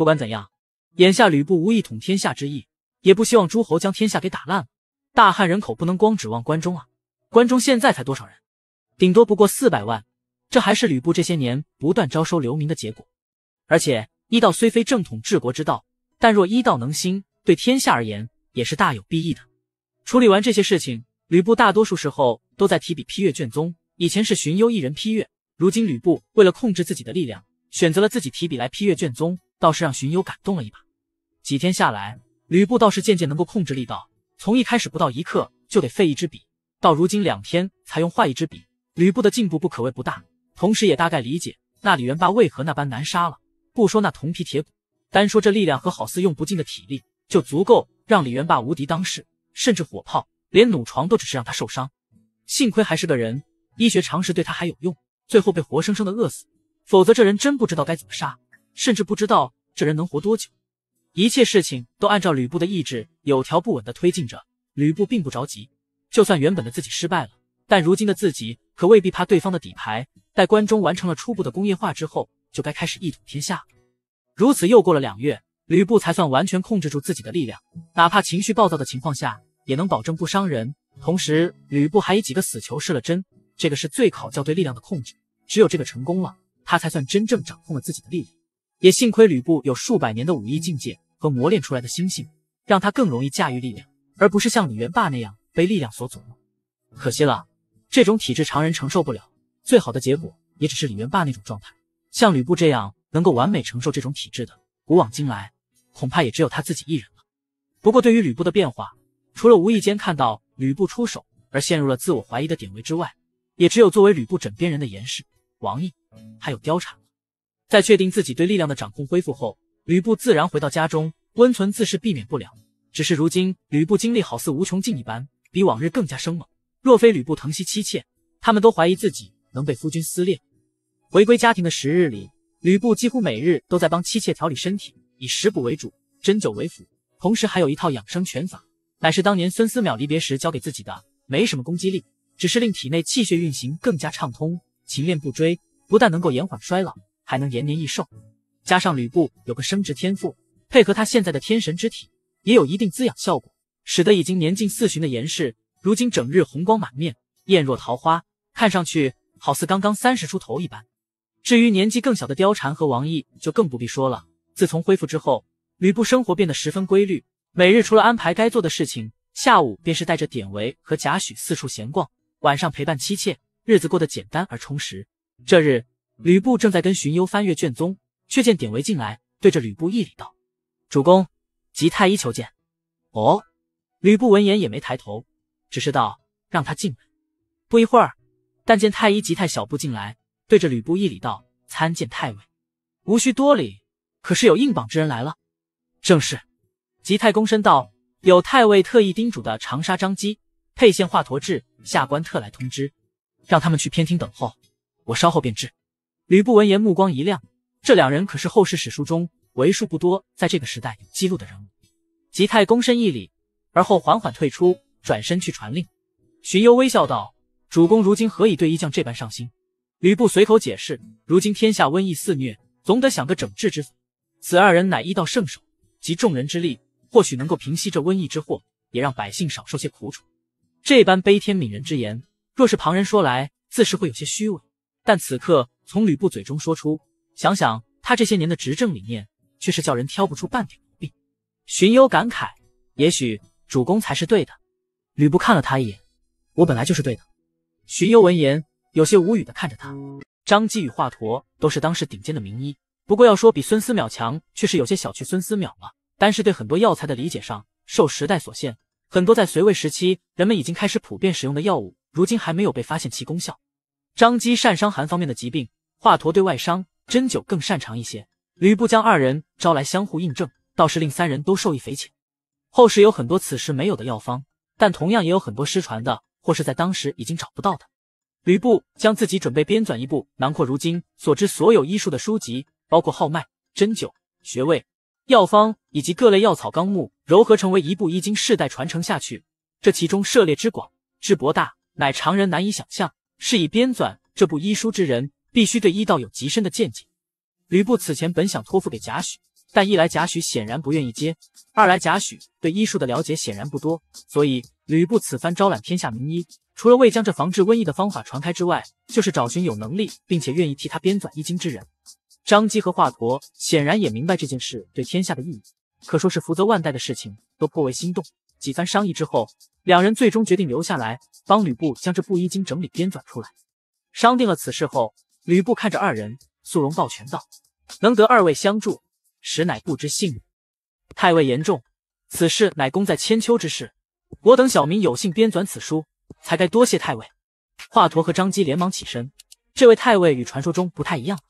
不管怎样，眼下吕布无一统天下之意，也不希望诸侯将天下给打烂了。大汉人口不能光指望关中啊！关中现在才多少人？顶多不过四百万，这还是吕布这些年不断招收流民的结果。而且医道虽非正统治国之道，但若医道能兴，对天下而言也是大有裨益的。处理完这些事情，吕布大多数时候都在提笔批阅卷宗。以前是荀攸一人批阅，如今吕布为了控制自己的力量，选择了自己提笔来批阅卷宗。倒是让荀攸感动了一把。几天下来，吕布倒是渐渐能够控制力道，从一开始不到一刻就得废一支笔，到如今两天才用坏一支笔。吕布的进步不可谓不大，同时也大概理解那李元霸为何那般难杀了。不说那铜皮铁骨，单说这力量和好似用不尽的体力，就足够让李元霸无敌当世，甚至火炮连弩床都只是让他受伤。幸亏还是个人，医学常识对他还有用，最后被活生生的饿死，否则这人真不知道该怎么杀。甚至不知道这人能活多久，一切事情都按照吕布的意志有条不紊地推进着。吕布并不着急，就算原本的自己失败了，但如今的自己可未必怕对方的底牌。待关中完成了初步的工业化之后，就该开始一统天下了。如此又过了两月，吕布才算完全控制住自己的力量，哪怕情绪暴躁的情况下，也能保证不伤人。同时，吕布还以几个死囚试了针，这个是最考教对力量的控制，只有这个成功了，他才算真正掌控了自己的力量。也幸亏吕布有数百年的武艺境界和磨练出来的心性，让他更容易驾驭力量，而不是像李元霸那样被力量所左右。可惜了，这种体质常人承受不了，最好的结果也只是李元霸那种状态。像吕布这样能够完美承受这种体质的，古往今来恐怕也只有他自己一人了。不过对于吕布的变化，除了无意间看到吕布出手而陷入了自我怀疑的典韦之外，也只有作为吕布枕边人的严氏、王毅还有貂蝉。在确定自己对力量的掌控恢复后，吕布自然回到家中，温存自是避免不了。只是如今吕布精力好似无穷尽一般，比往日更加生猛。若非吕布疼惜妻妾，他们都怀疑自己能被夫君撕裂。回归家庭的十日里，吕布几乎每日都在帮妻妾调理身体，以食补为主，针灸为辅，同时还有一套养生拳法，乃是当年孙思邈离别时教给自己的。没什么攻击力，只是令体内气血运行更加畅通。勤练不追，不但能够延缓衰老。还能延年益寿，加上吕布有个生殖天赋，配合他现在的天神之体，也有一定滋养效果，使得已经年近四旬的严氏，如今整日红光满面，艳若桃花，看上去好似刚刚三十出头一般。至于年纪更小的貂蝉和王毅，就更不必说了。自从恢复之后，吕布生活变得十分规律，每日除了安排该做的事情，下午便是带着典韦和贾诩四处闲逛，晚上陪伴妻妾，日子过得简单而充实。这日。吕布正在跟荀攸翻阅卷宗，却见典韦进来，对着吕布一礼道：“主公，吉太医求见。”哦。吕布闻言也没抬头，只是道：“让他进来。”不一会儿，但见太医吉太小步进来，对着吕布一礼道：“参见太尉。”无需多礼。可是有硬绑之人来了？正是。吉太躬身道：“有太尉特意叮嘱的长沙张机、沛县华佗至，下官特来通知，让他们去偏厅等候。我稍后便知。”吕布闻言，目光一亮。这两人可是后世史书中为数不多在这个时代有记录的人物。吉太躬身一礼，而后缓缓退出，转身去传令。荀攸微笑道：“主公，如今何以对一将这般上心？”吕布随口解释：“如今天下瘟疫肆虐，总得想个整治之法。此二人乃医道圣手，集众人之力，或许能够平息这瘟疫之祸，也让百姓少受些苦楚。”这般悲天悯人之言，若是旁人说来，自是会有些虚伪。但此刻。从吕布嘴中说出，想想他这些年的执政理念，却是叫人挑不出半点毛病。荀攸感慨，也许主公才是对的。吕布看了他一眼，我本来就是对的。荀攸闻言，有些无语的看着他。张机与华佗都是当时顶尖的名医，不过要说比孙思邈强，却是有些小觑孙思邈了。单是对很多药材的理解上，受时代所限，很多在隋魏时期人们已经开始普遍使用的药物，如今还没有被发现其功效。张机善伤寒方面的疾病。华佗对外伤针灸更擅长一些，吕布将二人招来相互印证，倒是令三人都受益匪浅。后世有很多此时没有的药方，但同样也有很多失传的，或是在当时已经找不到的。吕布将自己准备编纂一部囊括如今所知所有医术的书籍，包括号脉、针灸、穴位、药方以及各类药草纲目，糅合成为一部医经，世代传承下去。这其中涉猎之广、之博大，乃常人难以想象。是以编纂这部医书之人。必须对医道有极深的见解。吕布此前本想托付给贾诩，但一来贾诩显然不愿意接，二来贾诩对医术的了解显然不多，所以吕布此番招揽天下名医，除了为将这防治瘟疫的方法传开之外，就是找寻有能力并且愿意替他编纂医经之人。张姬和华佗显然也明白这件事对天下的意义，可说是福泽万代的事情，都颇为心动。几番商议之后，两人最终决定留下来帮吕布将这部医经整理编纂出来。商定了此事后。吕布看着二人，苏容抱拳道：“能得二位相助，实乃不知幸运。”太尉言重，此事乃功在千秋之事，我等小民有幸编纂此书，才该多谢太尉。华佗和张机连忙起身，这位太尉与传说中不太一样。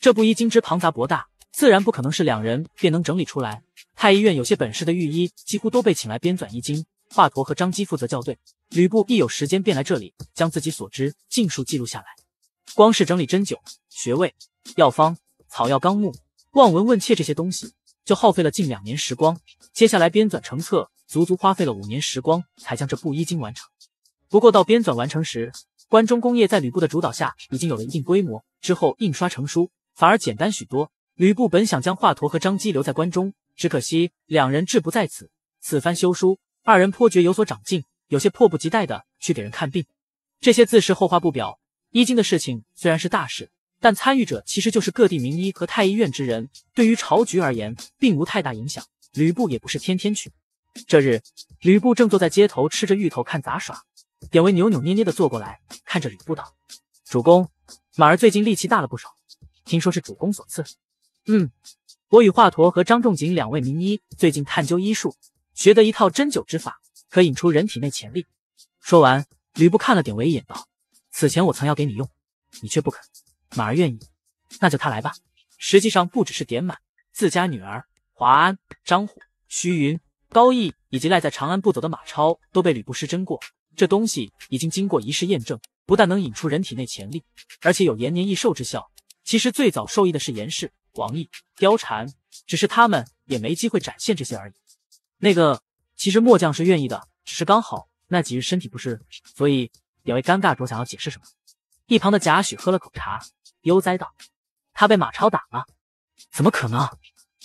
这部衣经之庞杂博大，自然不可能是两人便能整理出来。太医院有些本事的御医几乎都被请来编纂衣经，华佗和张机负责校对。吕布一有时间便来这里，将自己所知尽数记录下来。光是整理针灸穴位、药方、草药纲目、望闻问切这些东西，就耗费了近两年时光。接下来编纂成册，足足花费了五年时光，才将这布衣经完成。不过到编纂完成时，关中工业在吕布的主导下已经有了一定规模。之后印刷成书，反而简单许多。吕布本想将华佗和张机留在关中，只可惜两人志不在此。此番修书，二人颇觉有所长进，有些迫不及待的去给人看病。这些字事后话不表。医经的事情虽然是大事，但参与者其实就是各地名医和太医院之人，对于朝局而言，并无太大影响。吕布也不是天天去。这日，吕布正坐在街头吃着芋头看杂耍，典韦扭扭捏捏的坐过来，看着吕布道：“主公，马儿最近力气大了不少，听说是主公所赐。”“嗯，我与华佗和张仲景两位名医最近探究医术，学得一套针灸之法，可引出人体内潜力。”说完，吕布看了典韦一眼道。此前我曾要给你用，你却不肯，马儿愿意，那就他来吧。实际上，不只是点满自家女儿华安、张虎、徐云、高毅，以及赖在长安不走的马超，都被吕布施针过。这东西已经经过仪式验证，不但能引出人体内潜力，而且有延年益寿之效。其实最早受益的是严氏、王毅、貂蝉，只是他们也没机会展现这些而已。那个，其实末将是愿意的，只是刚好那几日身体不适，所以。典韦尴尬着想要解释什么，一旁的贾诩喝了口茶，悠哉道：“他被马超打了？”怎么可能！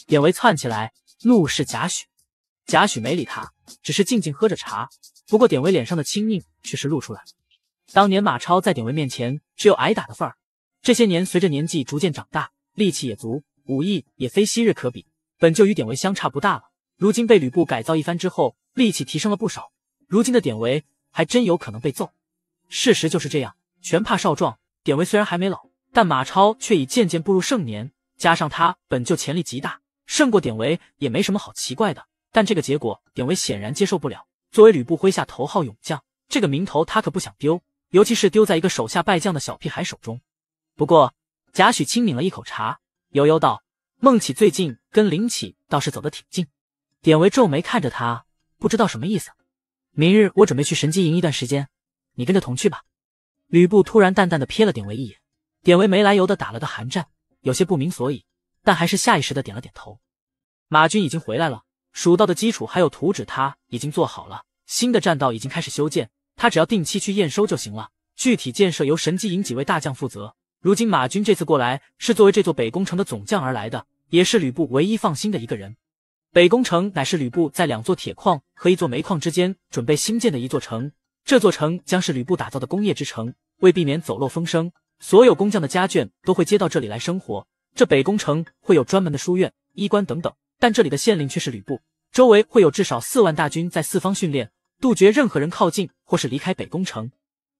典韦窜起来，怒视贾诩。贾诩没理他，只是静静喝着茶。不过典韦脸上的轻蔑却是露出来。当年马超在典韦面前只有挨打的份儿，这些年随着年纪逐渐长大，力气也足，武艺也非昔日可比，本就与典韦相差不大了。如今被吕布改造一番之后，力气提升了不少。如今的典韦还真有可能被揍。事实就是这样，全怕少壮。典韦虽然还没老，但马超却已渐渐步入盛年，加上他本就潜力极大，胜过典韦也没什么好奇怪的。但这个结果，典韦显然接受不了。作为吕布麾下头号勇将，这个名头他可不想丢，尤其是丢在一个手下败将的小屁孩手中。不过，贾诩轻抿了一口茶，悠悠道：“孟起最近跟林起倒是走得挺近。”典韦皱眉看着他，不知道什么意思。明日我准备去神机营一段时间。你跟着同去吧。吕布突然淡淡的瞥了典韦一眼，典韦没来由的打了个寒战，有些不明所以，但还是下意识的点了点头。马军已经回来了，蜀道的基础还有图纸他已经做好了，新的栈道已经开始修建，他只要定期去验收就行了。具体建设由神机营几位大将负责。如今马军这次过来是作为这座北宫城的总将而来的，也是吕布唯一放心的一个人。北宫城乃是吕布在两座铁矿和一座煤矿之间准备新建的一座城。这座城将是吕布打造的工业之城。为避免走漏风声，所有工匠的家眷都会接到这里来生活。这北宫城会有专门的书院、衣冠等等，但这里的县令却是吕布。周围会有至少四万大军在四方训练，杜绝任何人靠近或是离开北宫城。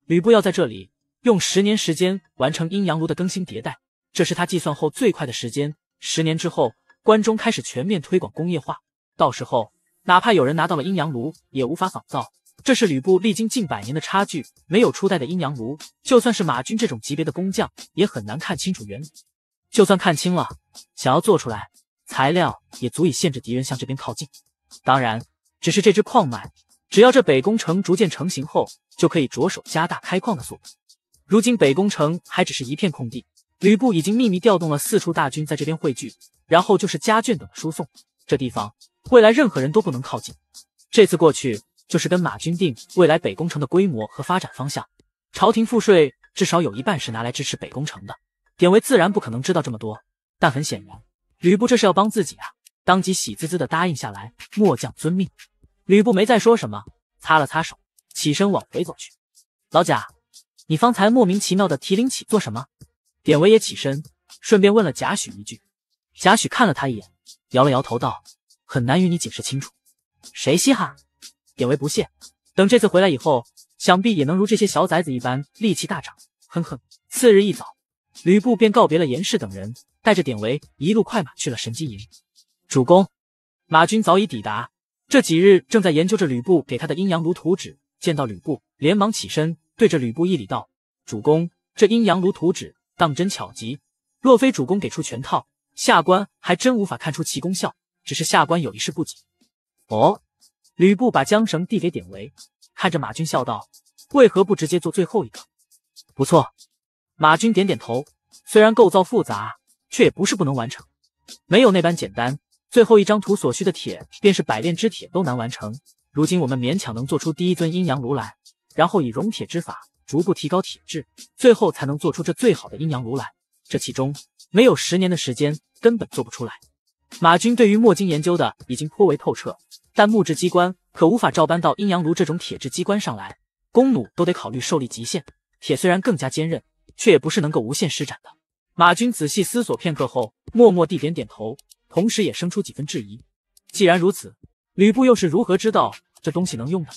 吕布要在这里用十年时间完成阴阳炉的更新迭代，这是他计算后最快的时间。十年之后，关中开始全面推广工业化，到时候哪怕有人拿到了阴阳炉，也无法仿造。这是吕布历经近百年的差距，没有初代的阴阳炉，就算是马军这种级别的工匠，也很难看清楚原理。就算看清了，想要做出来，材料也足以限制敌人向这边靠近。当然，只是这支矿脉，只要这北宫城逐渐成型后，就可以着手加大开矿的速度。如今北宫城还只是一片空地，吕布已经秘密调动了四处大军在这边汇聚，然后就是家眷等的输送。这地方未来任何人都不能靠近。这次过去。就是跟马军定未来北宫城的规模和发展方向，朝廷赋税至少有一半是拿来支持北宫城的。典韦自然不可能知道这么多，但很显然，吕布这是要帮自己啊！当即喜滋滋的答应下来：“末将遵命。”吕布没再说什么，擦了擦手，起身往回走去。老贾，你方才莫名其妙的提林起做什么？典韦也起身，顺便问了贾诩一句。贾诩看了他一眼，摇了摇头道：“很难与你解释清楚。”谁稀罕？典韦不屑，等这次回来以后，想必也能如这些小崽子一般力气大涨。哼哼。次日一早，吕布便告别了严氏等人，带着典韦一路快马去了神机营。主公，马军早已抵达，这几日正在研究着吕布给他的阴阳炉图纸。见到吕布，连忙起身，对着吕布一礼道：“主公，这阴阳炉图纸当真巧极，若非主公给出全套，下官还真无法看出其功效。只是下官有一事不解。”哦。吕布把缰绳递给典韦，看着马军笑道：“为何不直接做最后一个？”不错，马军点点头。虽然构造复杂，却也不是不能完成。没有那般简单，最后一张图所需的铁，便是百炼之铁都难完成。如今我们勉强能做出第一尊阴阳炉来，然后以熔铁之法逐步提高铁质，最后才能做出这最好的阴阳炉来。这其中没有十年的时间，根本做不出来。马军对于墨金研究的已经颇为透彻。但木质机关可无法照搬到阴阳炉这种铁质机关上来，弓弩都得考虑受力极限。铁虽然更加坚韧，却也不是能够无限施展的。马军仔细思索片刻后，默默地点点头，同时也生出几分质疑。既然如此，吕布又是如何知道这东西能用的？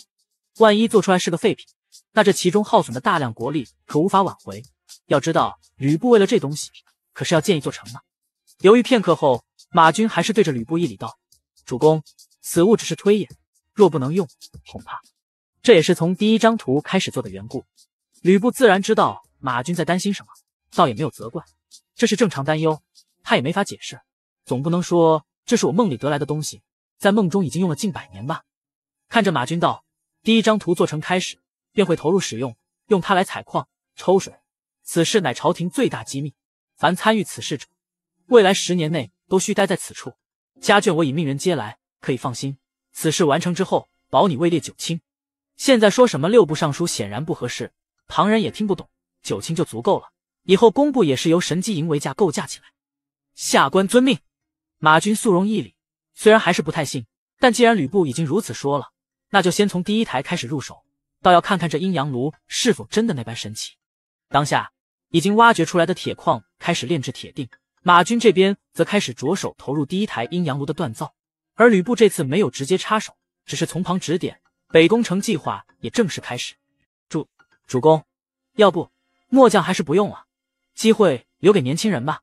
万一做出来是个废品，那这其中耗损的大量国力可无法挽回。要知道，吕布为了这东西，可是要建一座城呢。犹豫片刻后，马军还是对着吕布一礼道：“主公。”此物只是推演，若不能用，恐怕这也是从第一张图开始做的缘故。吕布自然知道马军在担心什么，倒也没有责怪，这是正常担忧，他也没法解释，总不能说这是我梦里得来的东西，在梦中已经用了近百年吧？看着马军道，第一张图做成开始便会投入使用，用它来采矿抽水，此事乃朝廷最大机密，凡参与此事者，未来十年内都需待在此处，家眷我已命人接来。可以放心，此事完成之后，保你位列九卿。现在说什么六部尚书显然不合适，旁人也听不懂，九卿就足够了。以后工部也是由神机营为架构架起来。下官遵命。马军肃容一礼，虽然还是不太信，但既然吕布已经如此说了，那就先从第一台开始入手，倒要看看这阴阳炉是否真的那般神奇。当下，已经挖掘出来的铁矿开始炼制铁锭，马军这边则开始着手投入第一台阴阳炉的锻造。而吕布这次没有直接插手，只是从旁指点。北宫城计划也正式开始。主主公，要不末将还是不用了，机会留给年轻人吧。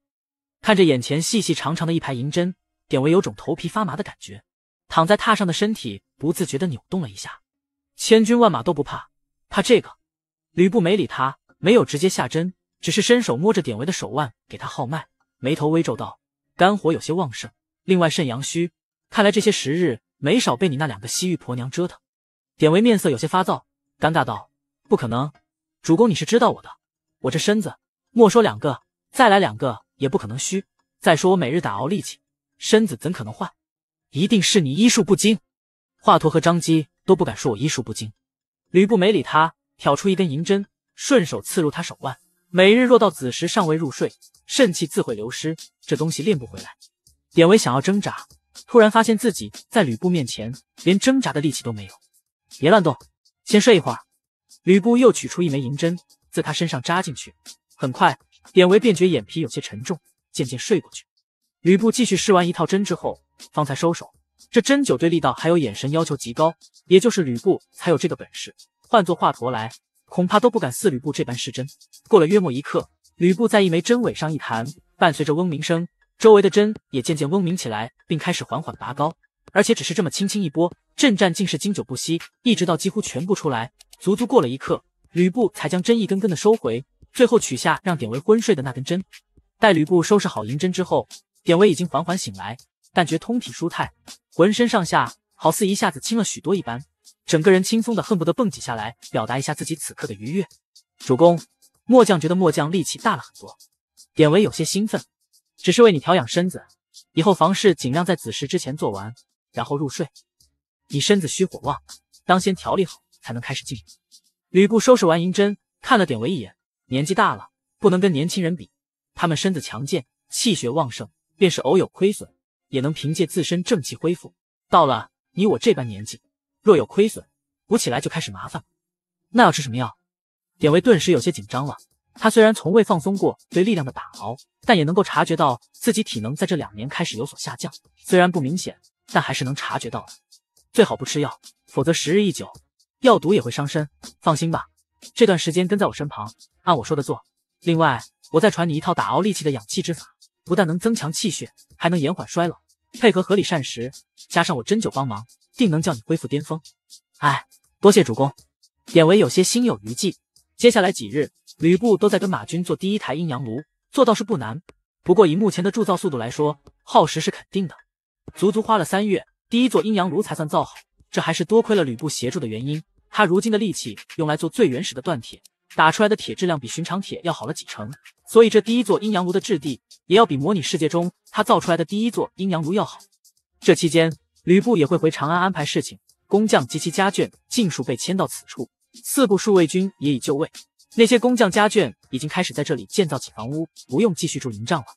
看着眼前细细长长的一排银针，典韦有种头皮发麻的感觉，躺在榻上的身体不自觉的扭动了一下。千军万马都不怕，怕这个？吕布没理他，没有直接下针，只是伸手摸着典韦的手腕，给他号脉，眉头微皱道：“肝火有些旺盛，另外肾阳虚。”看来这些时日没少被你那两个西域婆娘折腾。典韦面色有些发燥，尴尬道：“不可能，主公你是知道我的，我这身子莫说两个，再来两个也不可能虚。再说我每日打熬力气，身子怎可能坏？一定是你医术不精。华佗和张机都不敢说我医术不精。”吕布没理他，挑出一根银针，顺手刺入他手腕。每日若到子时尚未入睡，肾气自会流失，这东西练不回来。典韦想要挣扎。突然发现自己在吕布面前连挣扎的力气都没有，别乱动，先睡一会儿。吕布又取出一枚银针，自他身上扎进去。很快，典韦便觉眼皮有些沉重，渐渐睡过去。吕布继续试完一套针之后，方才收手。这针灸对力道还有眼神要求极高，也就是吕布才有这个本事。换做华佗来，恐怕都不敢似吕布这般试针。过了约莫一刻，吕布在一枚针尾上一弹，伴随着嗡鸣声。周围的针也渐渐嗡鸣起来，并开始缓缓拔高，而且只是这么轻轻一拨，阵战竟是经久不息，一直到几乎全部出来，足足过了一刻，吕布才将针一根根的收回，最后取下让典韦昏睡的那根针。待吕布收拾好银针之后，典韦已经缓缓醒来，但觉通体舒泰，浑身上下好似一下子轻了许多一般，整个人轻松的恨不得蹦几下来，表达一下自己此刻的愉悦。主公，末将觉得末将力气大了很多。典韦有些兴奋。只是为你调养身子，以后房事尽量在子时之前做完，然后入睡。你身子虚火旺，当先调理好，才能开始进吕布收拾完银针，看了典韦一眼，年纪大了，不能跟年轻人比。他们身子强健，气血旺盛，便是偶有亏损，也能凭借自身正气恢复。到了你我这般年纪，若有亏损，补起来就开始麻烦那要吃什么药？典韦顿时有些紧张了。他虽然从未放松过对力量的打熬，但也能够察觉到自己体能在这两年开始有所下降。虽然不明显，但还是能察觉到的。最好不吃药，否则时日一久，药毒也会伤身。放心吧，这段时间跟在我身旁，按我说的做。另外，我再传你一套打熬力气的养气之法，不但能增强气血，还能延缓衰老。配合合理膳食，加上我针灸帮忙，定能叫你恢复巅峰。哎，多谢主公。典韦有些心有余悸，接下来几日。吕布都在跟马军做第一台阴阳炉，做倒是不难，不过以目前的铸造速度来说，耗时是肯定的，足足花了三月，第一座阴阳炉才算造好。这还是多亏了吕布协助的原因，他如今的力气用来做最原始的锻铁，打出来的铁质量比寻常铁要好了几成，所以这第一座阴阳炉的质地也要比模拟世界中他造出来的第一座阴阳炉要好。这期间，吕布也会回长安安排事情，工匠及其家眷尽数被迁到此处，四部数卫军也已就位。那些工匠家眷已经开始在这里建造起房屋，不用继续住营帐了。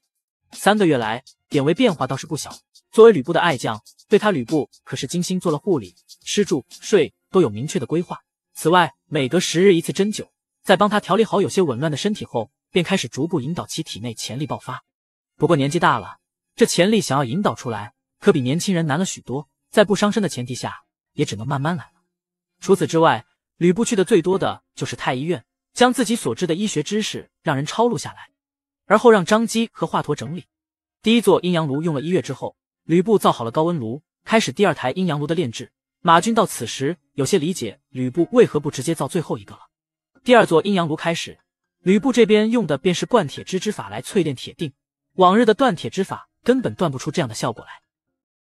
三个月来，典韦变化倒是不小。作为吕布的爱将，对他吕布可是精心做了护理，吃住睡都有明确的规划。此外，每隔十日一次针灸，在帮他调理好有些紊乱的身体后，便开始逐步引导其体内潜力爆发。不过年纪大了，这潜力想要引导出来，可比年轻人难了许多。在不伤身的前提下，也只能慢慢来了。除此之外，吕布去的最多的就是太医院。将自己所知的医学知识让人抄录下来，而后让张机和华佗整理。第一座阴阳炉用了一月之后，吕布造好了高温炉，开始第二台阴阳炉的炼制。马军到此时有些理解吕布为何不直接造最后一个了。第二座阴阳炉开始，吕布这边用的便是灌铁之之法来淬炼铁锭。往日的断铁之法根本断不出这样的效果来。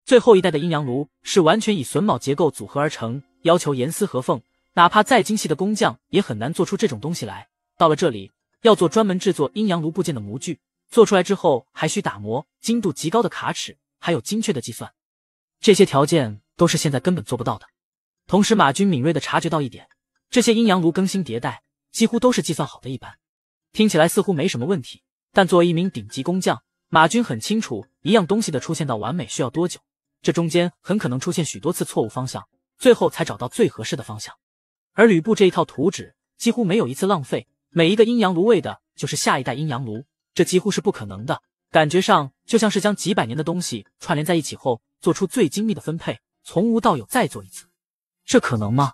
最后一代的阴阳炉是完全以榫卯结构组合而成，要求严丝合缝。哪怕再精细的工匠也很难做出这种东西来。到了这里，要做专门制作阴阳炉部件的模具，做出来之后还需打磨，精度极高的卡尺，还有精确的计算，这些条件都是现在根本做不到的。同时，马军敏锐地察觉到一点：这些阴阳炉更新迭代几乎都是计算好的，一般听起来似乎没什么问题。但作为一名顶级工匠，马军很清楚，一样东西的出现到完美需要多久，这中间很可能出现许多次错误方向，最后才找到最合适的方向。而吕布这一套图纸几乎没有一次浪费，每一个阴阳炉为的就是下一代阴阳炉，这几乎是不可能的。感觉上就像是将几百年的东西串联在一起后，做出最精密的分配，从无到有再做一次，这可能吗？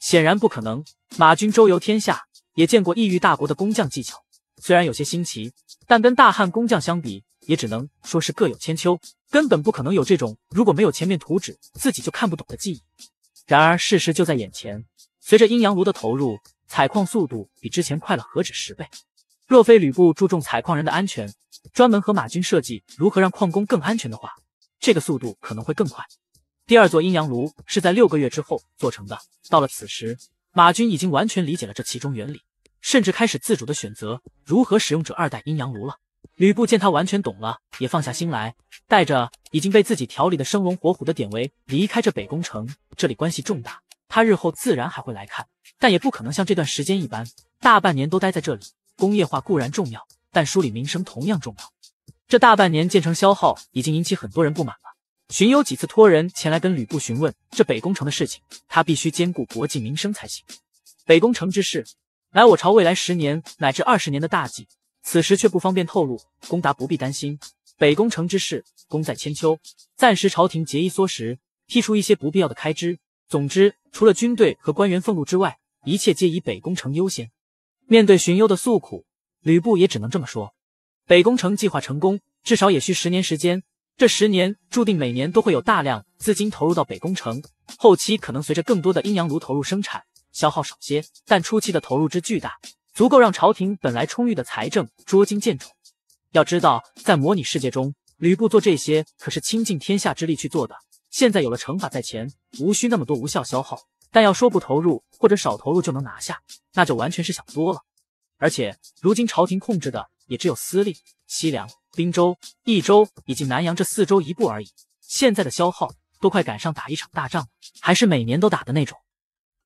显然不可能。马军周游天下，也见过异域大国的工匠技巧，虽然有些新奇，但跟大汉工匠相比，也只能说是各有千秋，根本不可能有这种如果没有前面图纸，自己就看不懂的技艺。然而事实就在眼前。随着阴阳炉的投入，采矿速度比之前快了何止十倍。若非吕布注重采矿人的安全，专门和马军设计如何让矿工更安全的话，这个速度可能会更快。第二座阴阳炉是在六个月之后做成的。到了此时，马军已经完全理解了这其中原理，甚至开始自主的选择如何使用这二代阴阳炉了。吕布见他完全懂了，也放下心来，带着已经被自己调理的生龙活虎的典韦离开这北宫城。这里关系重大。他日后自然还会来看，但也不可能像这段时间一般，大半年都待在这里。工业化固然重要，但梳理民生同样重要。这大半年建成消耗，已经引起很多人不满了。荀攸几次托人前来跟吕布询问这北宫城的事情，他必须兼顾国计民生才行。北宫城之事，乃我朝未来十年乃至二十年的大计，此时却不方便透露。公达不必担心，北宫城之事功在千秋，暂时朝廷节衣缩食，剔除一些不必要的开支。总之，除了军队和官员俸禄之外，一切皆以北宫城优先。面对荀攸的诉苦，吕布也只能这么说：北宫城计划成功，至少也需十年时间。这十年，注定每年都会有大量资金投入到北宫城，后期可能随着更多的阴阳炉投入生产，消耗少些，但初期的投入之巨大，足够让朝廷本来充裕的财政捉襟见肘。要知道，在模拟世界中，吕布做这些可是倾尽天下之力去做的。现在有了惩罚在前，无需那么多无效消耗。但要说不投入或者少投入就能拿下，那就完全是想多了。而且如今朝廷控制的也只有司隶、西凉、滨州、益州以及南阳这四州一部而已。现在的消耗都快赶上打一场大仗，还是每年都打的那种。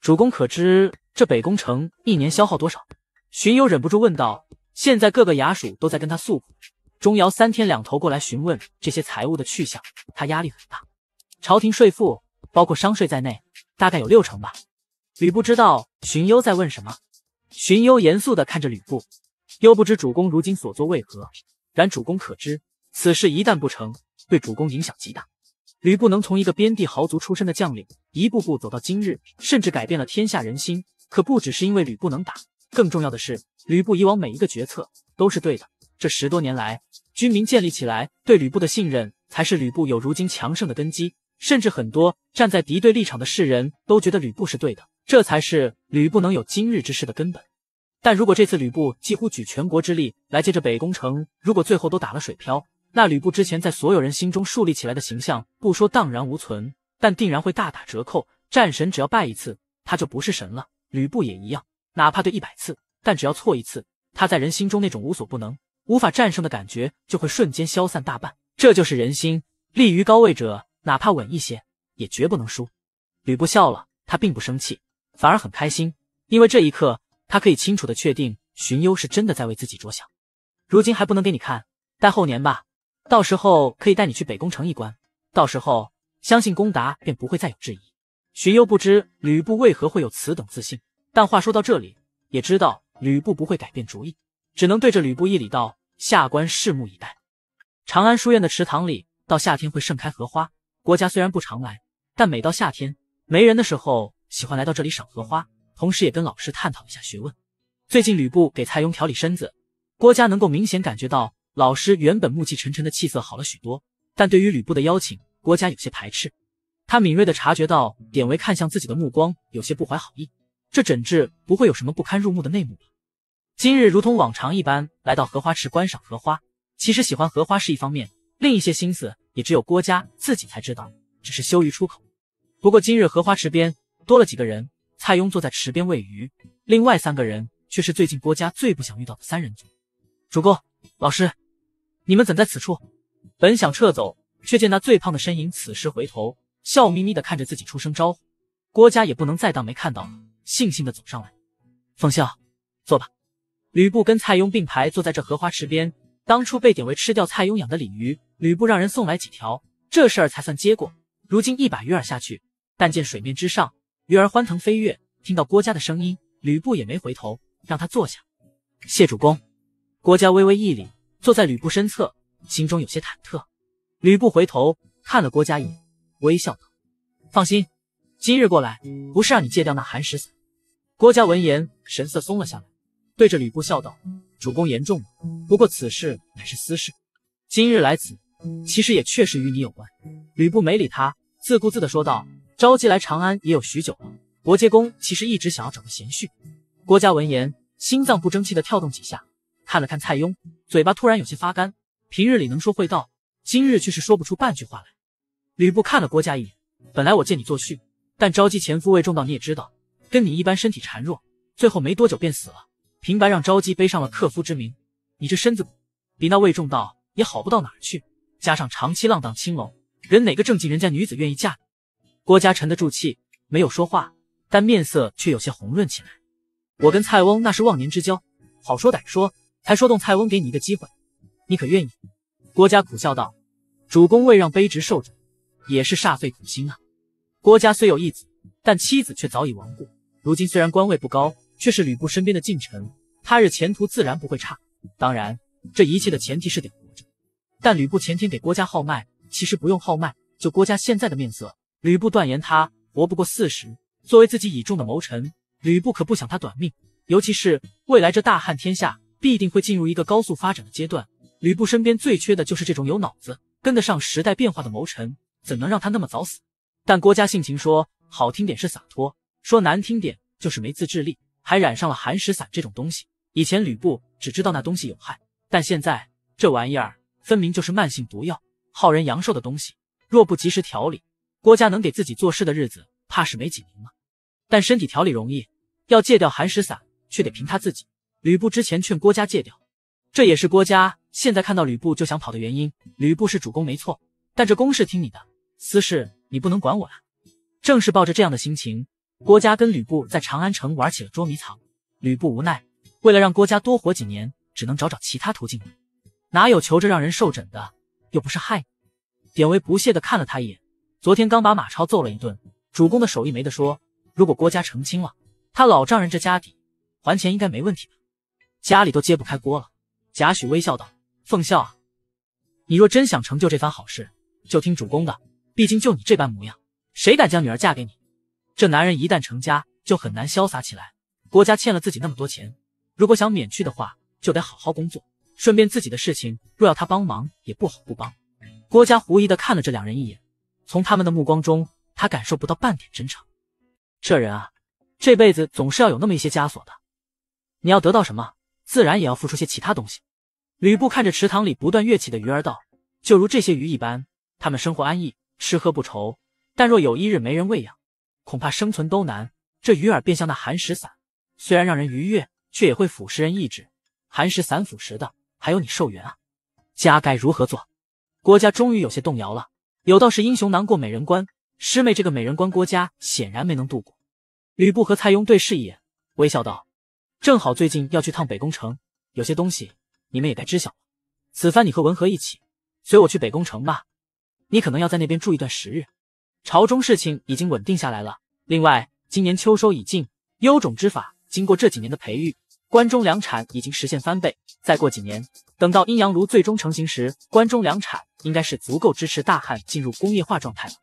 主公可知这北宫城一年消耗多少？荀攸忍不住问道。现在各个衙署都在跟他诉苦，钟繇三天两头过来询问这些财物的去向，他压力很大。朝廷税赋，包括商税在内，大概有六成吧。吕布知道荀攸在问什么，荀攸严肃地看着吕布，又不知主公如今所做为何，然主公可知，此事一旦不成，对主公影响极大。吕布能从一个边地豪族出身的将领，一步步走到今日，甚至改变了天下人心，可不只是因为吕布能打，更重要的是，吕布以往每一个决策都是对的。这十多年来，军民建立起来对吕布的信任，才是吕布有如今强盛的根基。甚至很多站在敌对立场的世人都觉得吕布是对的，这才是吕布能有今日之势的根本。但如果这次吕布几乎举全国之力来借着北宫城，如果最后都打了水漂，那吕布之前在所有人心中树立起来的形象，不说荡然无存，但定然会大打折扣。战神只要败一次，他就不是神了；吕布也一样，哪怕对一百次，但只要错一次，他在人心中那种无所不能、无法战胜的感觉就会瞬间消散大半。这就是人心，立于高位者。哪怕稳一些，也绝不能输。吕布笑了，他并不生气，反而很开心，因为这一刻，他可以清楚的确定，荀攸是真的在为自己着想。如今还不能给你看，待后年吧，到时候可以带你去北宫城一观，到时候相信公达便不会再有质疑。荀攸不知吕布为何会有此等自信，但话说到这里，也知道吕布不会改变主意，只能对着吕布一礼道：“下官拭目以待。”长安书院的池塘里，到夏天会盛开荷花。郭嘉虽然不常来，但每到夏天没人的时候，喜欢来到这里赏荷花，同时也跟老师探讨一下学问。最近吕布给蔡邕调理身子，郭嘉能够明显感觉到老师原本暮气沉沉的气色好了许多。但对于吕布的邀请，郭嘉有些排斥。他敏锐地察觉到，典韦看向自己的目光有些不怀好意。这诊治不会有什么不堪入目的内幕吧？今日如同往常一般，来到荷花池观赏荷花。其实喜欢荷花是一方面，另一些心思。也只有郭嘉自己才知道，只是羞于出口。不过今日荷花池边多了几个人，蔡邕坐在池边喂鱼，另外三个人却是最近郭嘉最不想遇到的三人组。主公、老师，你们怎在此处？本想撤走，却见那最胖的身影此时回头，笑眯眯的看着自己，出声招呼。郭嘉也不能再当没看到了，悻悻的走上来。奉孝，坐吧。吕布跟蔡邕并排坐在这荷花池边。当初被典韦吃掉蔡邕养的鲤鱼，吕布让人送来几条，这事儿才算结果。如今一把鱼饵下去，但见水面之上，鱼儿欢腾飞跃。听到郭嘉的声音，吕布也没回头，让他坐下。谢主公。郭嘉微微一礼，坐在吕布身侧，心中有些忐忑。吕布回头看了郭嘉一眼，微笑道：“放心，今日过来不是让你戒掉那寒食散。”郭嘉闻言，神色松了下来，对着吕布笑道。主公言重了，不过此事乃是私事。今日来此，其实也确实与你有关。吕布没理他，自顾自的说道：“招集来长安也有许久了，伯杰公其实一直想要找个贤婿。”郭嘉闻言，心脏不争气的跳动几下，看了看蔡邕，嘴巴突然有些发干。平日里能说会道，今日却是说不出半句话来。吕布看了郭嘉一眼，本来我借你作序，但招集前夫未中道你也知道，跟你一般身体孱弱，最后没多久便死了。平白让昭姬背上了克夫之名，你这身子骨，比那魏仲道也好不到哪儿去，加上长期浪荡青楼，人哪个正经人家女子愿意嫁郭嘉沉得住气，没有说话，但面色却有些红润起来。我跟蔡翁那是忘年之交，好说歹说才说动蔡翁给你一个机会，你可愿意？郭嘉苦笑道：“主公为让卑职受着，也是煞费苦心啊。”郭嘉虽有一子，但妻子却早已亡故，如今虽然官位不高。却是吕布身边的近臣，他日前途自然不会差。当然，这一切的前提是得活着。但吕布前天给郭嘉号脉，其实不用号脉，就郭嘉现在的面色，吕布断言他活不过四十。作为自己倚重的谋臣，吕布可不想他短命。尤其是未来这大汉天下必定会进入一个高速发展的阶段，吕布身边最缺的就是这种有脑子、跟得上时代变化的谋臣，怎能让他那么早死？但郭嘉性情说好听点是洒脱，说难听点就是没自制力。还染上了寒食散这种东西。以前吕布只知道那东西有害，但现在这玩意儿分明就是慢性毒药，耗人阳寿的东西。若不及时调理，郭嘉能给自己做事的日子怕是没几年了。但身体调理容易，要戒掉寒食散却得凭他自己。吕布之前劝郭嘉戒掉，这也是郭嘉现在看到吕布就想跑的原因。吕布是主公没错，但这公事听你的，私事你不能管我呀。正是抱着这样的心情。郭嘉跟吕布在长安城玩起了捉迷藏，吕布无奈，为了让郭嘉多活几年，只能找找其他途径了。哪有求着让人受诊的？又不是害你。典韦不屑地看了他一眼。昨天刚把马超揍了一顿，主公的手艺没得说。如果郭嘉成亲了，他老丈人这家底还钱应该没问题吧？家里都揭不开锅了。贾诩微笑道：“奉孝，啊，你若真想成就这番好事，就听主公的。毕竟就你这般模样，谁敢将女儿嫁给你？”这男人一旦成家，就很难潇洒起来。郭家欠了自己那么多钱，如果想免去的话，就得好好工作。顺便自己的事情，若要他帮忙，也不好不帮。郭家狐疑的看了这两人一眼，从他们的目光中，他感受不到半点真诚。这人啊，这辈子总是要有那么一些枷锁的。你要得到什么，自然也要付出些其他东西。吕布看着池塘里不断跃起的鱼儿道：“就如这些鱼一般，他们生活安逸，吃喝不愁，但若有一日没人喂养。”恐怕生存都难，这鱼饵便像那寒食散，虽然让人愉悦，却也会腐蚀人意志。寒食散腐蚀的还有你寿元啊！家该如何做？郭家终于有些动摇了。有道是英雄难过美人关，师妹这个美人关，郭家显然没能度过。吕布和蔡邕对视一眼，微笑道：“正好最近要去趟北宫城，有些东西你们也该知晓。此番你和文和一起随我去北宫城吧，你可能要在那边住一段时日。”朝中事情已经稳定下来了，另外今年秋收已尽，优种之法经过这几年的培育，关中粮产已经实现翻倍。再过几年，等到阴阳炉最终成型时，关中粮产应该是足够支持大汉进入工业化状态了。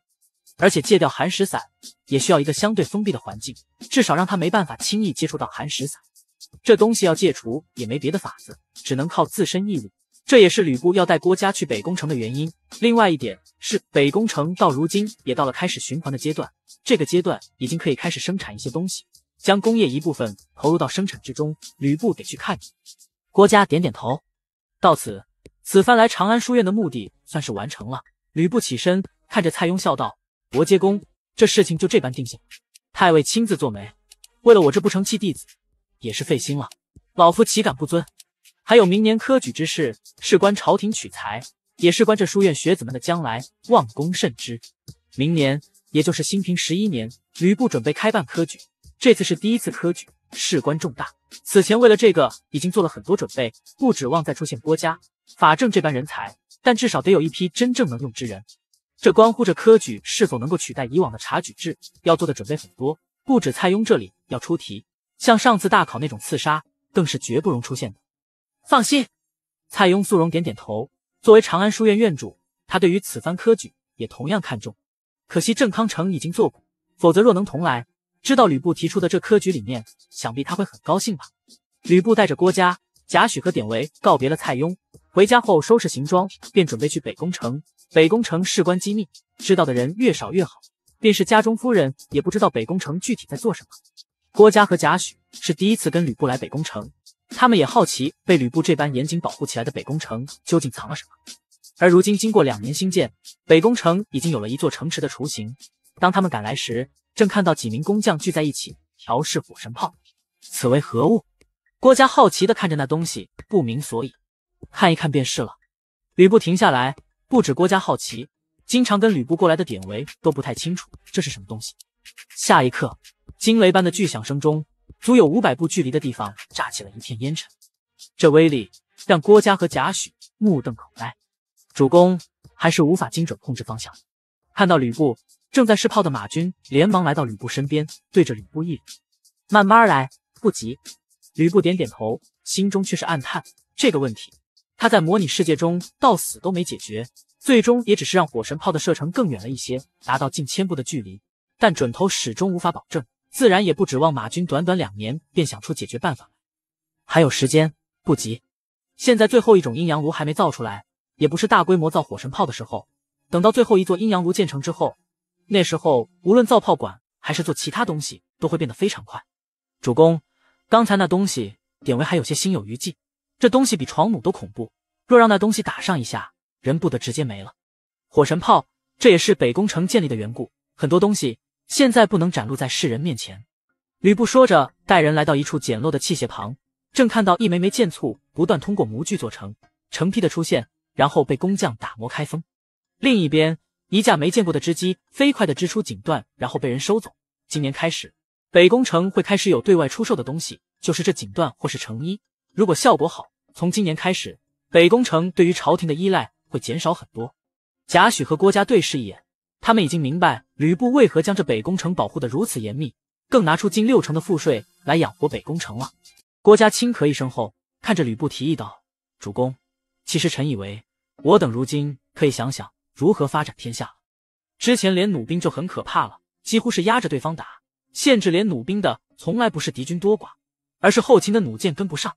而且戒掉寒食散，也需要一个相对封闭的环境，至少让他没办法轻易接触到寒食散。这东西要戒除也没别的法子，只能靠自身毅力。这也是吕布要带郭嘉去北宫城的原因。另外一点是，北宫城到如今也到了开始循环的阶段，这个阶段已经可以开始生产一些东西，将工业一部分投入到生产之中。吕布得去看。郭嘉点点头。到此，此番来长安书院的目的算是完成了。吕布起身，看着蔡邕笑道：“伯接公，这事情就这般定下。太尉亲自做媒，为了我这不成器弟子，也是费心了。老夫岂敢不尊？”还有明年科举之事，事关朝廷取材，也事关这书院学子们的将来，望公慎之。明年，也就是新平十一年，吕布准备开办科举，这次是第一次科举，事关重大。此前为了这个，已经做了很多准备，不指望再出现郭嘉、法正这般人才，但至少得有一批真正能用之人。这关乎着科举是否能够取代以往的察举制，要做的准备很多，不止蔡邕这里要出题，像上次大考那种刺杀，更是绝不容出现的。放心，蔡邕肃容点点头。作为长安书院院主，他对于此番科举也同样看重。可惜郑康成已经作古，否则若能同来，知道吕布提出的这科举理念，想必他会很高兴吧。吕布带着郭嘉、贾诩和典韦告别了蔡邕，回家后收拾行装，便准备去北宫城。北宫城事关机密，知道的人越少越好，便是家中夫人也不知道北宫城具体在做什么。郭嘉和贾诩是第一次跟吕布来北宫城。他们也好奇，被吕布这般严谨保护起来的北宫城究竟藏了什么。而如今，经过两年兴建，北宫城已经有了一座城池的雏形。当他们赶来时，正看到几名工匠聚在一起调试火神炮，此为何物？郭嘉好奇地看着那东西，不明所以，看一看便是了。吕布停下来，不止郭嘉好奇，经常跟吕布过来的典韦都不太清楚这是什么东西。下一刻，惊雷般的巨响声中。足有五百步距离的地方炸起了一片烟尘，这威力让郭嘉和贾诩目瞪口呆。主公还是无法精准控制方向。看到吕布正在试炮的马军连忙来到吕布身边，对着吕布一礼：“慢慢来，不急。”吕布点点头，心中却是暗叹：这个问题他在模拟世界中到死都没解决，最终也只是让火神炮的射程更远了一些，达到近千步的距离，但准头始终无法保证。自然也不指望马军短短两年便想出解决办法，还有时间，不急。现在最后一种阴阳炉还没造出来，也不是大规模造火神炮的时候。等到最后一座阴阳炉建成之后，那时候无论造炮管还是做其他东西都会变得非常快。主公，刚才那东西，典韦还有些心有余悸。这东西比床弩都恐怖，若让那东西打上一下，人不得直接没了。火神炮，这也是北宫城建立的缘故，很多东西。现在不能展露在世人面前。吕布说着，带人来到一处简陋的器械旁，正看到一枚枚剑簇不断通过模具做成，成批的出现，然后被工匠打磨开封。另一边，一架没见过的织机飞快地织出锦缎，然后被人收走。今年开始，北宫城会开始有对外出售的东西，就是这锦缎或是成衣。如果效果好，从今年开始，北宫城对于朝廷的依赖会减少很多。贾诩和郭嘉对视一眼。他们已经明白吕布为何将这北宫城保护的如此严密，更拿出近六成的赋税来养活北宫城了。郭嘉轻咳一声后，看着吕布提议道：“主公，其实臣以为，我等如今可以想想如何发展天下。之前连弩兵就很可怕了，几乎是压着对方打，限制连弩兵的从来不是敌军多寡，而是后勤的弩箭跟不上。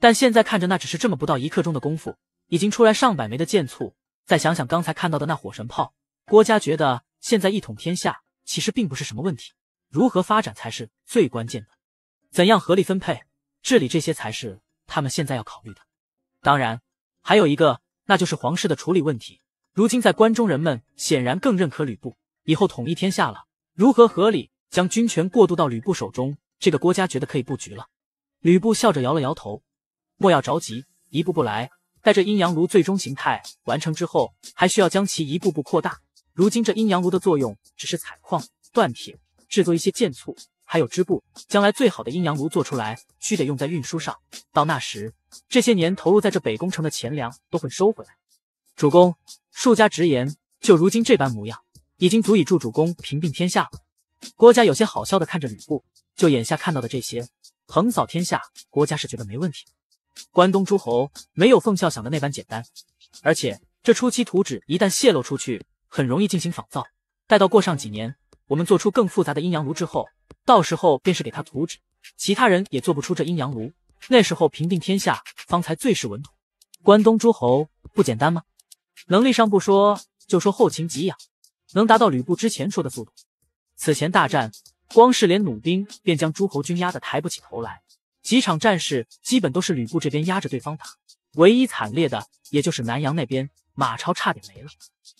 但现在看着，那只是这么不到一刻钟的功夫，已经出来上百枚的箭簇。再想想刚才看到的那火神炮。”郭嘉觉得现在一统天下其实并不是什么问题，如何发展才是最关键的。怎样合理分配治理这些才是他们现在要考虑的。当然，还有一个，那就是皇室的处理问题。如今在关中，人们显然更认可吕布。以后统一天下了，如何合理将军权过渡到吕布手中，这个郭嘉觉得可以布局了。吕布笑着摇了摇头：“莫要着急，一步步来。待这阴阳炉最终形态完成之后，还需要将其一步步扩大。”如今这阴阳炉的作用只是采矿、锻铁、制作一些剑簇，还有织布。将来最好的阴阳炉做出来，须得用在运输上。到那时，这些年投入在这北宫城的钱粮都会收回来。主公，术家直言，就如今这般模样，已经足以助主公平定天下了。郭嘉有些好笑的看着吕布，就眼下看到的这些，横扫天下，郭嘉是觉得没问题。关东诸侯没有奉孝想的那般简单，而且这初期图纸一旦泄露出去。很容易进行仿造。待到过上几年，我们做出更复杂的阴阳炉之后，到时候便是给他图纸，其他人也做不出这阴阳炉。那时候平定天下，方才最是稳妥。关东诸侯不简单吗？能力上不说，就说后勤给养，能达到吕布之前说的速度？此前大战，光是连弩兵便将诸侯军压得抬不起头来，几场战事基本都是吕布这边压着对方打，唯一惨烈的也就是南阳那边。马超差点没了。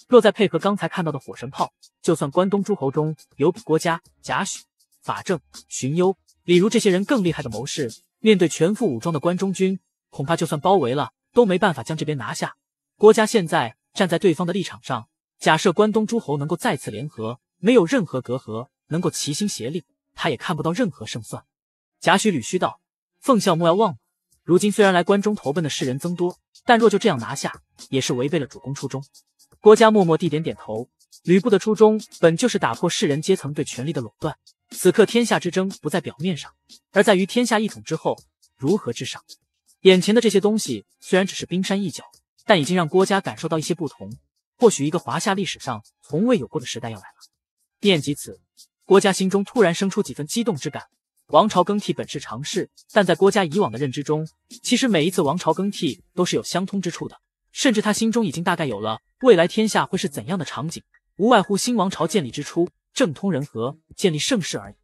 若再配合刚才看到的火神炮，就算关东诸侯中有比郭嘉、贾诩、法正、荀攸、李儒这些人更厉害的谋士，面对全副武装的关中军，恐怕就算包围了，都没办法将这边拿下。郭嘉现在站在对方的立场上，假设关东诸侯能够再次联合，没有任何隔阂，能够齐心协力，他也看不到任何胜算。贾诩捋须道：“奉孝莫要忘了。”如今虽然来关中投奔的世人增多，但若就这样拿下，也是违背了主公初衷。郭嘉默默地点点头。吕布的初衷本就是打破世人阶层对权力的垄断。此刻天下之争不在表面上，而在于天下一统之后如何至上。眼前的这些东西虽然只是冰山一角，但已经让郭嘉感受到一些不同。或许一个华夏历史上从未有过的时代要来了。念及此，郭嘉心中突然生出几分激动之感。王朝更替本是常事，但在郭嘉以往的认知中，其实每一次王朝更替都是有相通之处的。甚至他心中已经大概有了未来天下会是怎样的场景，无外乎新王朝建立之初，政通人和，建立盛世而已。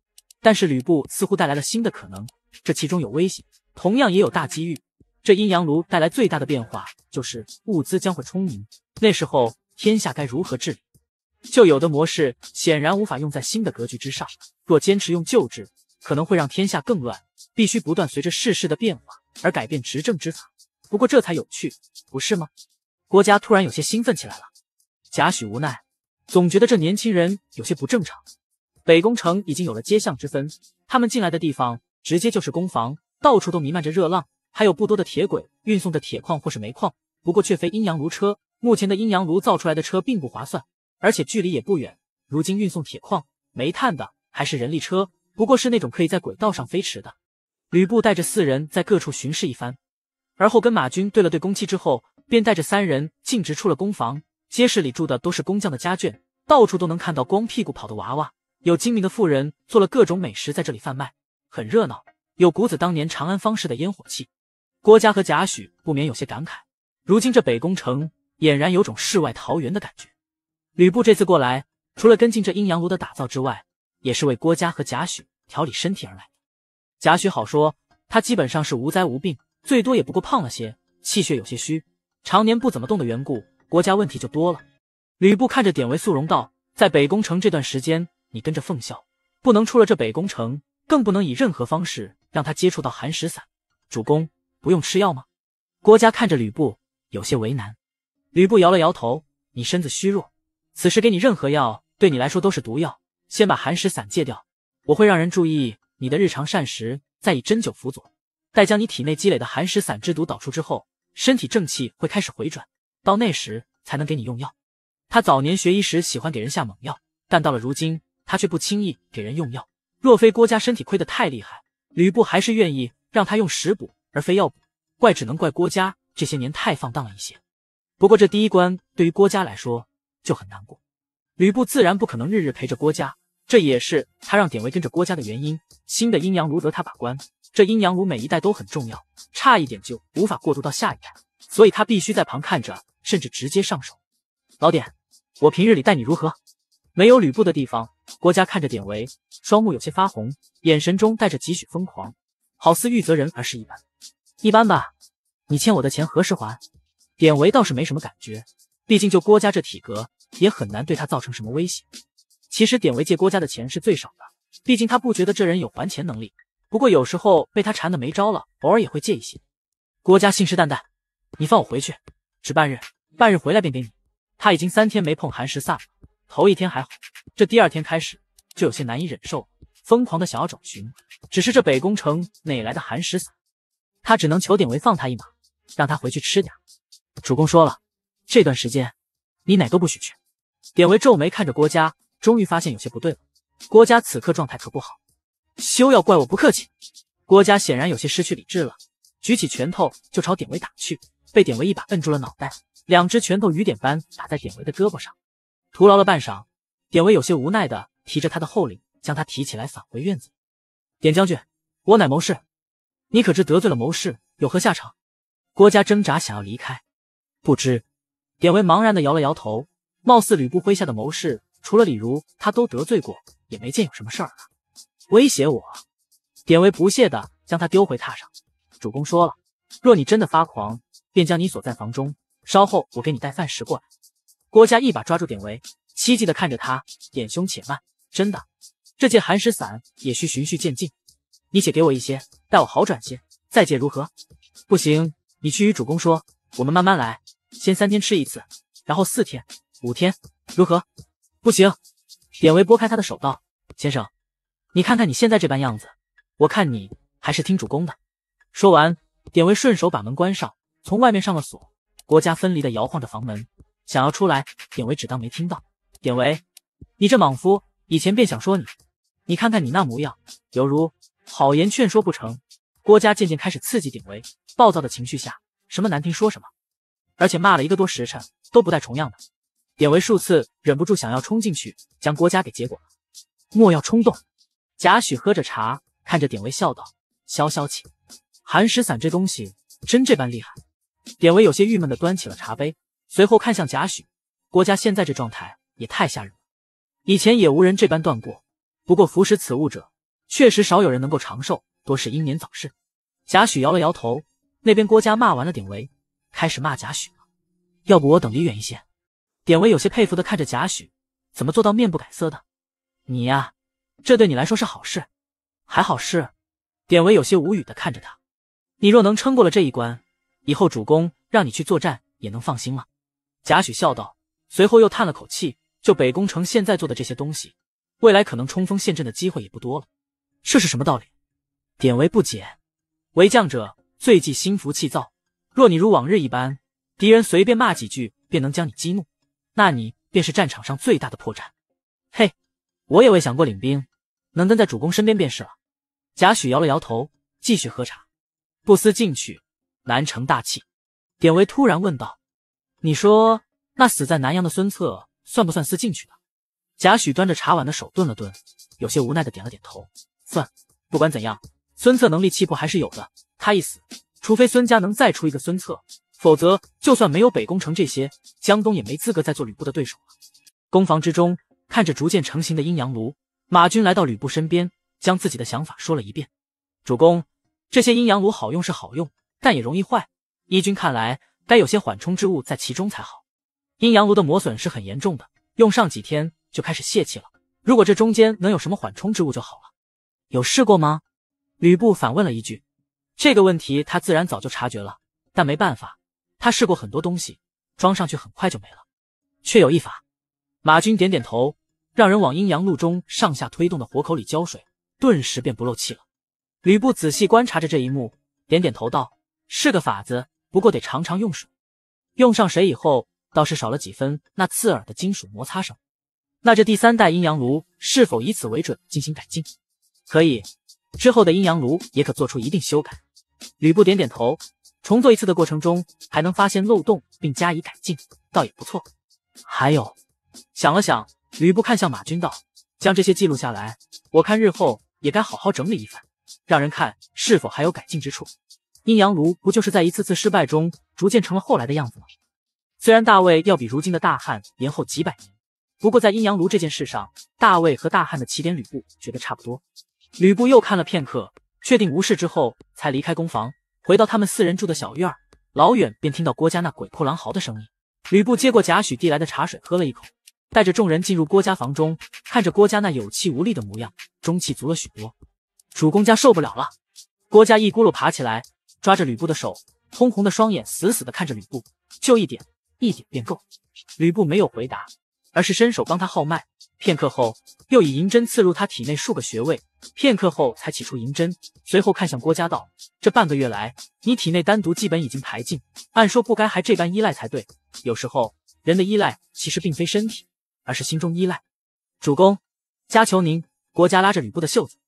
但是吕布似乎带来了新的可能，这其中有危险，同样也有大机遇。这阴阳炉带来最大的变化就是物资将会充盈，那时候天下该如何治理？旧有的模式显然无法用在新的格局之上，若坚持用旧制。可能会让天下更乱，必须不断随着世事的变化而改变执政之法。不过这才有趣，不是吗？郭嘉突然有些兴奋起来了。贾诩无奈，总觉得这年轻人有些不正常。北宫城已经有了街巷之分，他们进来的地方直接就是工房，到处都弥漫着热浪，还有不多的铁轨运送着铁矿或是煤矿。不过却非阴阳炉车，目前的阴阳炉造出来的车并不划算，而且距离也不远。如今运送铁矿、煤炭的还是人力车。不过是那种可以在轨道上飞驰的。吕布带着四人在各处巡视一番，而后跟马军对了对工期之后，便带着三人径直出了工房。街市里住的都是工匠的家眷，到处都能看到光屁股跑的娃娃。有精明的富人做了各种美食在这里贩卖，很热闹，有谷子当年长安方式的烟火气。郭嘉和贾诩不免有些感慨，如今这北宫城俨然有种世外桃源的感觉。吕布这次过来，除了跟进这阴阳炉的打造之外，也是为郭嘉和贾诩调理身体而来。贾诩好说，他基本上是无灾无病，最多也不过胖了些，气血有些虚，常年不怎么动的缘故。郭嘉问题就多了。吕布看着典韦肃容道：“在北宫城这段时间，你跟着奉孝，不能出了这北宫城，更不能以任何方式让他接触到寒食散。主公不用吃药吗？”郭嘉看着吕布，有些为难。吕布摇了摇头：“你身子虚弱，此时给你任何药，对你来说都是毒药。”先把寒食散戒掉，我会让人注意你的日常膳食，再以针灸辅佐。待将你体内积累的寒食散之毒导出之后，身体正气会开始回转，到那时才能给你用药。他早年学医时喜欢给人下猛药，但到了如今，他却不轻易给人用药。若非郭嘉身体亏得太厉害，吕布还是愿意让他用食补而非药补。怪只能怪郭嘉这些年太放荡了一些。不过这第一关对于郭嘉来说就很难过。吕布自然不可能日日陪着郭嘉，这也是他让典韦跟着郭嘉的原因。新的阴阳炉得他把关，这阴阳炉每一代都很重要，差一点就无法过渡到下一代，所以他必须在旁看着，甚至直接上手。老典，我平日里待你如何？没有吕布的地方，郭嘉看着典韦，双目有些发红，眼神中带着几许疯狂，好似玉泽人而是一般。一般吧，你欠我的钱何时还？典韦倒是没什么感觉，毕竟就郭嘉这体格。也很难对他造成什么威胁。其实典韦借郭嘉的钱是最少的，毕竟他不觉得这人有还钱能力。不过有时候被他缠得没招了，偶尔也会借一些。郭嘉信誓旦旦：“你放我回去，只半日，半日回来便给你。”他已经三天没碰寒食散了，头一天还好，这第二天开始就有些难以忍受，疯狂的想要找寻。只是这北宫城哪来的寒食散？他只能求典韦放他一马，让他回去吃点。主公说了，这段时间。你哪都不许去！典韦皱眉看着郭嘉，终于发现有些不对了。郭嘉此刻状态可不好，休要怪我不客气！郭嘉显然有些失去理智了，举起拳头就朝典韦打去，被典韦一把摁住了脑袋，两只拳头雨点般打在典韦的胳膊上，徒劳了半晌。典韦有些无奈的提着他的后领，将他提起来返回院子。典将军，我乃谋士，你可知得罪了谋士有何下场？郭嘉挣扎想要离开，不知。典韦茫然的摇了摇头，貌似吕布麾下的谋士，除了李儒，他都得罪过，也没见有什么事儿。威胁我？典韦不屑的将他丢回榻上。主公说了，若你真的发狂，便将你锁在房中，稍后我给你带饭食过来。郭嘉一把抓住典韦，希冀的看着他。眼兄且慢，真的，这借寒食散也需循序渐进，你且给我一些，待我好转些再借如何？不行，你去与主公说，我们慢慢来。先三天吃一次，然后四天、五天，如何？不行。典韦拨开他的手道：“先生，你看看你现在这般样子，我看你还是听主公的。”说完，典韦顺手把门关上，从外面上了锁。郭嘉分离的摇晃着房门，想要出来，典韦只当没听到。典韦，你这莽夫，以前便想说你，你看看你那模样，犹如好言劝说不成。郭嘉渐渐开始刺激典韦，暴躁的情绪下，什么难听说什么。而且骂了一个多时辰，都不带重样的。典韦数次忍不住想要冲进去将郭嘉给结果了，莫要冲动。贾诩喝着茶，看着典韦笑道：“消消气，寒食散这东西真这般厉害。”典韦有些郁闷的端起了茶杯，随后看向贾诩。郭嘉现在这状态也太吓人了，以前也无人这般断过。不过服食此物者，确实少有人能够长寿，多是英年早逝。贾诩摇了摇头。那边郭嘉骂完了典韦。开始骂贾诩，了。要不我等离远一些。典韦有些佩服的看着贾诩，怎么做到面不改色的？你呀，这对你来说是好事，还好事。典韦有些无语的看着他，你若能撑过了这一关，以后主公让你去作战也能放心了。贾诩笑道，随后又叹了口气，就北宫城现在做的这些东西，未来可能冲锋陷阵的机会也不多了。这是什么道理？典韦不解，为将者最忌心浮气躁。若你如往日一般，敌人随便骂几句便能将你激怒，那你便是战场上最大的破绽。嘿，我也未想过领兵，能跟在主公身边便是了。贾诩摇了摇头，继续喝茶。不思进取，难成大器。典韦突然问道：“你说那死在南阳的孙策，算不算思进取的？”贾诩端着茶碗的手顿了顿，有些无奈的点了点头。算，不管怎样，孙策能力气魄还是有的。他一死。除非孙家能再出一个孙策，否则就算没有北宫城这些，江东也没资格再做吕布的对手了。攻防之中，看着逐渐成型的阴阳炉，马军来到吕布身边，将自己的想法说了一遍。主公，这些阴阳炉好用是好用，但也容易坏。一军看来，该有些缓冲之物在其中才好。阴阳炉的磨损是很严重的，用上几天就开始泄气了。如果这中间能有什么缓冲之物就好了。有试过吗？吕布反问了一句。这个问题他自然早就察觉了，但没办法，他试过很多东西，装上去很快就没了。却有一法，马军点点头，让人往阴阳路中上下推动的火口里浇水，顿时便不漏气了。吕布仔细观察着这一幕，点点头道：“是个法子，不过得常常用水。用上水以后，倒是少了几分那刺耳的金属摩擦声。”那这第三代阴阳炉是否以此为准进行改进？可以，之后的阴阳炉也可做出一定修改。吕布点点头，重做一次的过程中还能发现漏洞并加以改进，倒也不错。还有，想了想，吕布看向马军道：“将这些记录下来，我看日后也该好好整理一番，让人看是否还有改进之处。”阴阳炉不就是在一次次失败中逐渐成了后来的样子吗？虽然大卫要比如今的大汉延后几百年，不过在阴阳炉这件事上，大卫和大汉的起点，吕布觉得差不多。吕布又看了片刻。确定无事之后，才离开工房，回到他们四人住的小院儿。老远便听到郭家那鬼哭狼嚎的声音。吕布接过贾诩递来的茶水，喝了一口，带着众人进入郭家房中，看着郭家那有气无力的模样，中气足了许多。主公家受不了了！郭家一咕噜爬起来，抓着吕布的手，通红的双眼死死的看着吕布，就一点，一点便够。吕布没有回答。而是伸手帮他号脉，片刻后又以银针刺入他体内数个穴位，片刻后才取出银针，随后看向郭嘉道：“这半个月来，你体内丹毒基本已经排尽，按说不该还这般依赖才对。有时候人的依赖其实并非身体，而是心中依赖。”主公，家求您。郭嘉拉着吕布的袖子，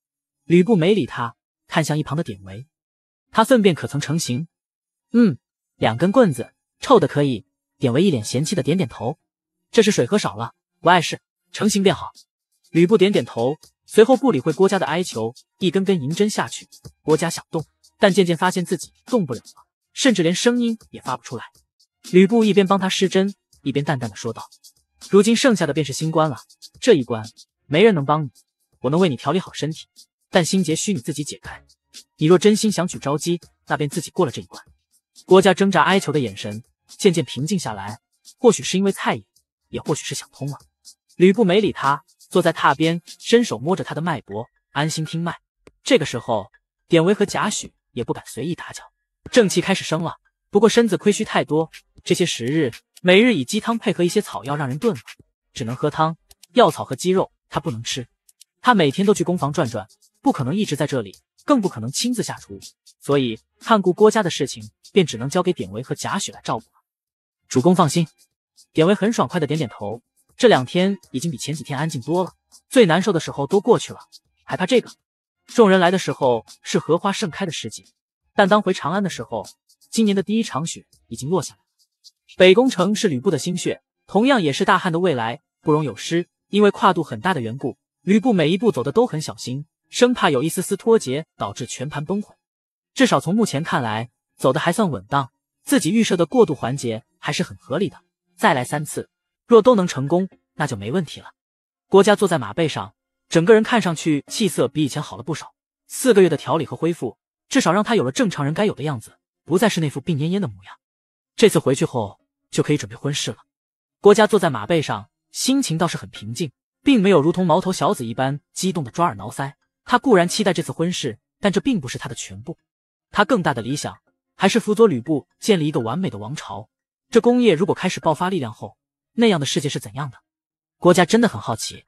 吕布没理他，看向一旁的典韦：“他粪便可曾成型？”“嗯，两根棍子，臭的可以。”典韦一脸嫌弃的点点头。这是水喝少了，不碍事，成型便好。吕布点点头，随后不理会郭嘉的哀求，一根根银针下去。郭嘉想动，但渐渐发现自己动不了了，甚至连声音也发不出来。吕布一边帮他施针，一边淡淡的说道：“如今剩下的便是新关了，这一关没人能帮你，我能为你调理好身体，但心结需你自己解开。你若真心想取招姬，那便自己过了这一关。”郭嘉挣扎哀求的眼神渐渐平静下来，或许是因为太乙。也或许是想通了，吕布没理他，坐在榻边，伸手摸着他的脉搏，安心听脉。这个时候，典韦和贾诩也不敢随意打搅。正气开始升了，不过身子亏虚太多，这些时日每日以鸡汤配合一些草药让人炖了，只能喝汤，药草和鸡肉他不能吃。他每天都去工房转转，不可能一直在这里，更不可能亲自下厨，所以看顾郭家的事情便只能交给典韦和贾诩来照顾了。主公放心。典韦很爽快的点点头，这两天已经比前几天安静多了，最难受的时候都过去了，还怕这个？众人来的时候是荷花盛开的时节，但当回长安的时候，今年的第一场雪已经落下来。北宫城是吕布的心血，同样也是大汉的未来，不容有失。因为跨度很大的缘故，吕布每一步走的都很小心，生怕有一丝丝脱节导致全盘崩毁。至少从目前看来，走的还算稳当，自己预设的过渡环节还是很合理的。再来三次，若都能成功，那就没问题了。郭嘉坐在马背上，整个人看上去气色比以前好了不少。四个月的调理和恢复，至少让他有了正常人该有的样子，不再是那副病恹恹的模样。这次回去后，就可以准备婚事了。郭嘉坐在马背上，心情倒是很平静，并没有如同毛头小子一般激动的抓耳挠腮。他固然期待这次婚事，但这并不是他的全部。他更大的理想，还是辅佐吕布建立一个完美的王朝。这工业如果开始爆发力量后，那样的世界是怎样的？郭嘉真的很好奇。